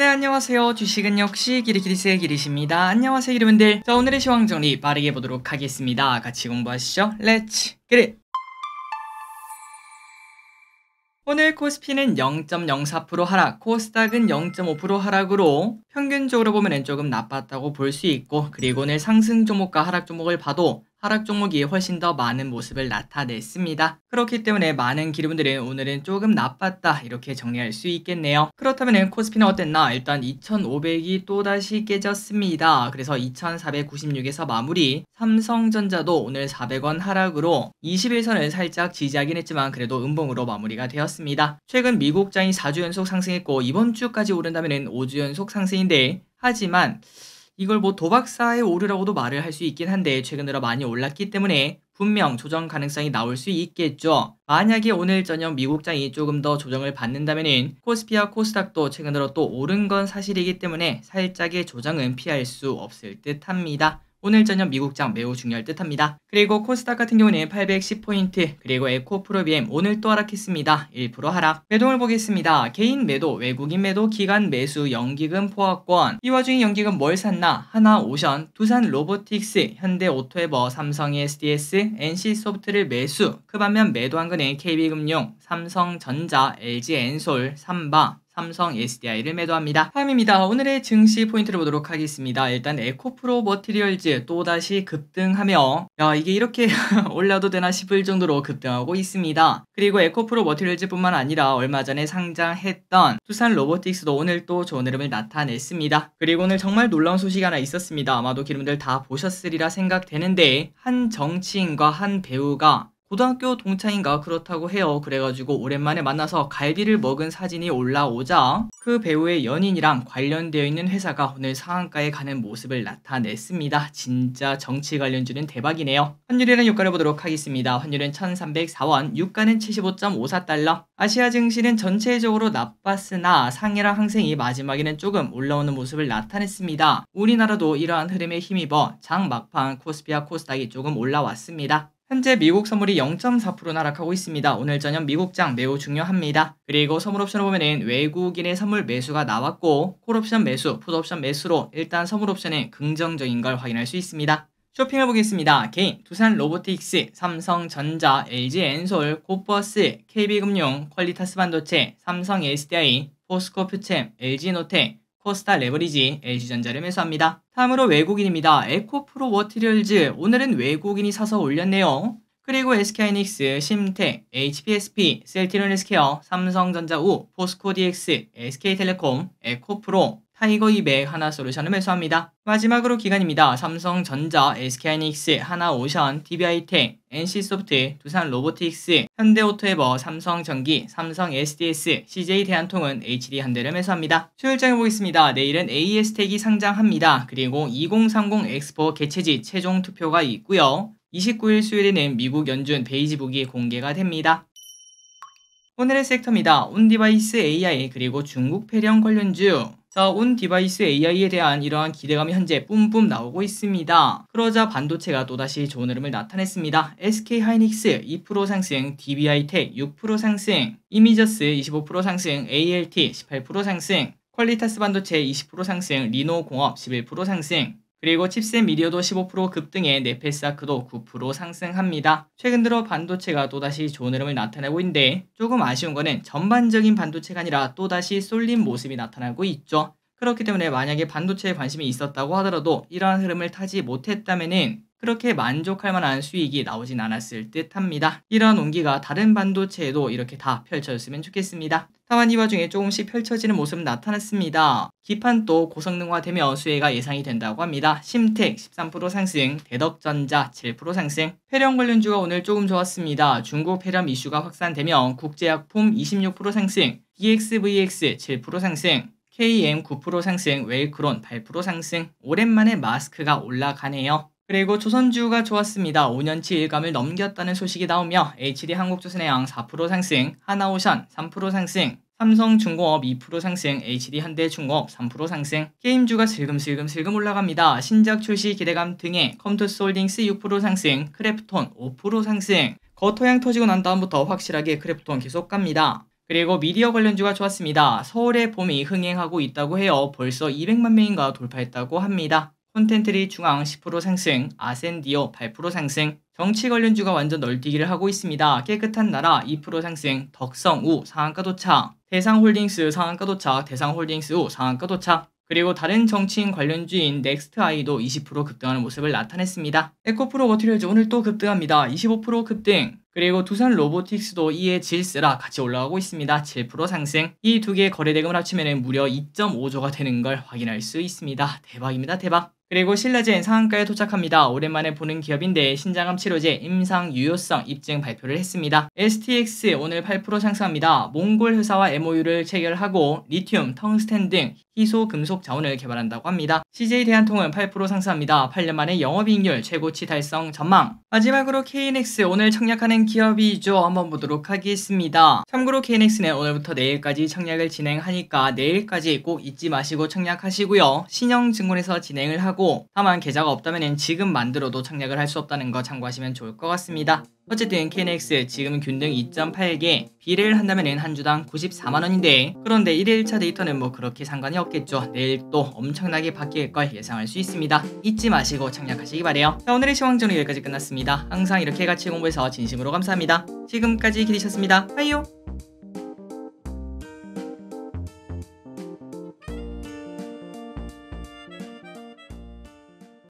네 안녕하세요 주식은 역시 기리기리스의 기리십니다 안녕하세요 여러분들 자 오늘의 시황정리 빠르게 보도록 하겠습니다 같이 공부하시죠 렛츠 기릿 오늘 코스피는 0.04% 하락, 코스닥은 0.5% 하락으로 평균적으로 보면 조금 나빴다고 볼 수 있고 그리고 오늘 상승 종목과 하락 종목을 봐도 하락 종목이 훨씬 더 많은 모습을 나타냈습니다. 그렇기 때문에 많은 기름들은 오늘은 조금 나빴다 이렇게 정리할 수 있겠네요. 그렇다면 코스피는 어땠나? 일단 2500이 또다시 깨졌습니다. 그래서 2496에서 마무리 삼성전자도 오늘 400원 하락으로 21선을 살짝 지지하긴 했지만 그래도 음봉으로 마무리가 되었습니다. 최근 미국장이 4주 연속 상승했고 이번 주까지 오른다면 5주 연속 상승인데 하지만 이걸 뭐 도박사의 오류라고도 말을 할 수 있긴 한데 최근 들어 많이 올랐기 때문에 분명 조정 가능성이 나올 수 있겠죠. 만약에 오늘 저녁 미국장이 조금 더 조정을 받는다면 코스피와 코스닥도 최근 들어 또 오른 건 사실이기 때문에 살짝의 조정은 피할 수 없을 듯 합니다. 오늘 저녁 미국장 매우 중요할 듯합니다. 그리고 코스닥 같은 경우는 810포인트 그리고 에코프로비엠 오늘 또 하락했습니다. 1% 하락 매동을 보겠습니다. 개인 매도, 외국인 매도, 기간 매수, 연기금 포화권 이와 중에 연기금 뭘 샀나? 하나 오션, 두산 로보틱스, 현대 오토에버, 삼성 SDS, NC소프트를 매수 그 반면 매도한 금액 KB금융, 삼성전자, LG엔솔, 삼바, 삼성 SDI를 매도합니다. 팜입니다. 오늘의 증시 포인트를 보도록 하겠습니다. 일단 에코프로 머티리얼즈 또다시 급등하며 야 이게 이렇게 올라도 되나 싶을 정도로 급등하고 있습니다. 그리고 에코프로 머티리얼즈뿐만 아니라 얼마 전에 상장했던 두산 로보틱스도 오늘 또 좋은 흐름을 나타냈습니다. 그리고 오늘 정말 놀라운 소식 하나 있었습니다. 아마도 기름들 다 보셨으리라 생각되는데 한 정치인과 한 배우가 고등학교 동창인가 그렇다고 해요. 그래가지고 오랜만에 만나서 갈비를 먹은 사진이 올라오자 그 배우의 연인이랑 관련되어 있는 회사가 오늘 상한가에 가는 모습을 나타냈습니다. 진짜 정치 관련주는 대박이네요. 환율이라는 유가를 보도록 하겠습니다. 환율은 1304원, 유가는 75.54달러. 아시아 증시는 전체적으로 나빴으나 상해랑 항생이 마지막에는 조금 올라오는 모습을 나타냈습니다. 우리나라도 이러한 흐름에 힘입어 장 막판 코스피와 코스닥이 조금 올라왔습니다. 현재 미국 선물이 0.4% 하락하고 있습니다. 오늘 저녁 미국장 매우 중요합니다. 그리고 선물 옵션을 보면은 외국인의 선물 매수가 나왔고 콜옵션 매수, 풋옵션 매수로 일단 선물 옵션의 긍정적인 걸 확인할 수 있습니다. 쇼핑을 보겠습니다. 개인, 두산 로보틱스, 삼성전자, LG 엔솔, 코퍼스 KB금융, 퀄리타스 반도체, 삼성 SDI, 포스코 퓨챔, LG 노텍, 코스타 레버리지 LG전자를 매수합니다. 다음으로 외국인입니다. 에코프로 워티리얼즈 오늘은 외국인이 사서 올렸네요. 그리고 s k 이닉스 심텍, HPSP, 셀티론 스케어 삼성전자 우, 포스코DX, SK텔레콤, 에코프로, 하이거 아, 이백, 하나 솔루션을 매수합니다. 마지막으로 기간입니다. 삼성전자, SK하이닉스, 하나오션, DBI텐, NC소프트, 두산로보틱스, 현대오토에버, 삼성전기, 삼성 SDS, CJ대한통운, HD한대를 매수합니다. 수요일장에 보겠습니다. 내일은 AS텍이 상장합니다. 그리고 2030 엑스포 개최지 최종 투표가 있고요. 29일 수요일에는 미국 연준 베이지북이 공개가 됩니다. 오늘의 섹터입니다. 온디바이스 AI 그리고 중국 폐렴 관련주 자, 온 디바이스 AI에 대한 이러한 기대감이 현재 뿜뿜 나오고 있습니다. 그러자 반도체가 또다시 좋은 흐름을 나타냈습니다. SK 하이닉스 2% 상승, DBI텍 6% 상승, 이미저스 25% 상승, ALT 18% 상승, 퀄리타스 반도체 20% 상승, 리노공업 11% 상승, 그리고 칩셋 미디어도 15% 급등해 네페스아크도 9% 상승합니다. 최근 들어 반도체가 또다시 좋은 흐름을 나타내고 있는데 조금 아쉬운 거는 전반적인 반도체가 아니라 또다시 쏠린 모습이 나타나고 있죠. 그렇기 때문에 만약에 반도체에 관심이 있었다고 하더라도 이러한 흐름을 타지 못했다면 그렇게 만족할 만한 수익이 나오진 않았을 듯 합니다. 이러한 온기가 다른 반도체에도 이렇게 다 펼쳐졌으면 좋겠습니다. 다만 이 와중에 조금씩 펼쳐지는 모습 나타났습니다. 기판도 고성능화되며 수혜가 예상이 된다고 합니다. 심텍 13% 상승, 대덕전자 7% 상승. 폐렴 관련주가 오늘 조금 좋았습니다. 중국 폐렴 이슈가 확산되며 국제약품 26% 상승, DXVX 7% 상승, KM 9% 상승, 웰크론 8% 상승. 오랜만에 마스크가 올라가네요. 그리고 조선주가 좋았습니다. 5년치 일감을 넘겼다는 소식이 나오며 HD 한국조선의양 4% 상승, 하나오션 3% 상승, 삼성중공업 2% 상승, HD현대중공업 3% 상승, 게임주가 슬금슬금슬금 올라갑니다. 신작 출시 기대감 등에 컴투솔딩스 6% 상승, 크래프톤 5% 상승, 거토양 터지고 난 다음부터 확실하게 크래프톤 계속 갑니다. 그리고 미디어 관련주가 좋았습니다. 서울의 봄이 흥행하고 있다고 해요. 벌써 200만 명인가 돌파했다고 합니다. 콘텐트리 중앙 10% 상승, 아센디오 8% 상승, 정치 관련주가 완전 널뛰기를 하고 있습니다. 깨끗한 나라 2% 상승, 덕성우 상한가 도착, 대상홀딩스 상한가 도착, 대상홀딩스 우 상한가 도착, 그리고 다른 정치인 관련주인 넥스트아이도 20% 급등하는 모습을 나타냈습니다. 에코프로 머티리얼즈 오늘 또 급등합니다. 25% 급등. 그리고 두산 로보틱스도 이에 질스라 같이 올라가고 있습니다. 7% 상승. 이 두 개의 거래대금을 합치면 무려 2.5조가 되는 걸 확인할 수 있습니다. 대박입니다. 대박. 그리고 신라인 상한가에 도착합니다. 오랜만에 보는 기업인데 신장암 치료제 임상 유효성 입증 발표를 했습니다. STX 오늘 8% 상승합니다. 몽골 회사와 MOU를 체결하고 리튬, 텅스텐 등 희소 금속 자원을 개발한다고 합니다. CJ 대한통운 8% 상승합니다. 8년 만에 영업이익률 최고치 달성 전망. 마지막으로 KNX 오늘 청약하는 기업이죠. 한번 보도록 하겠습니다. 참고로 KNX는 오늘부터 내일까지 청약을 진행하니까 내일까지 꼭 잊지 마시고 청약하시고요. 신형증권에서 진행을 하고 하고 다만 계좌가 없다면 지금 만들어도 창작을 할 수 없다는 거 참고하시면 좋을 것 같습니다. 어쨌든 KNX 지금 균등 2.8개 비례를 한다면 한 주당 94만원인데 그런데 1일차 데이터는 뭐 그렇게 상관이 없겠죠. 내일 또 엄청나게 바뀔 걸 예상할 수 있습니다. 잊지 마시고 창작하시기 바래요. 자 오늘의 시황전은 여기까지 끝났습니다. 항상 이렇게 같이 공부해서 진심으로 감사합니다. 지금까지 기리셨습니다. 하이요!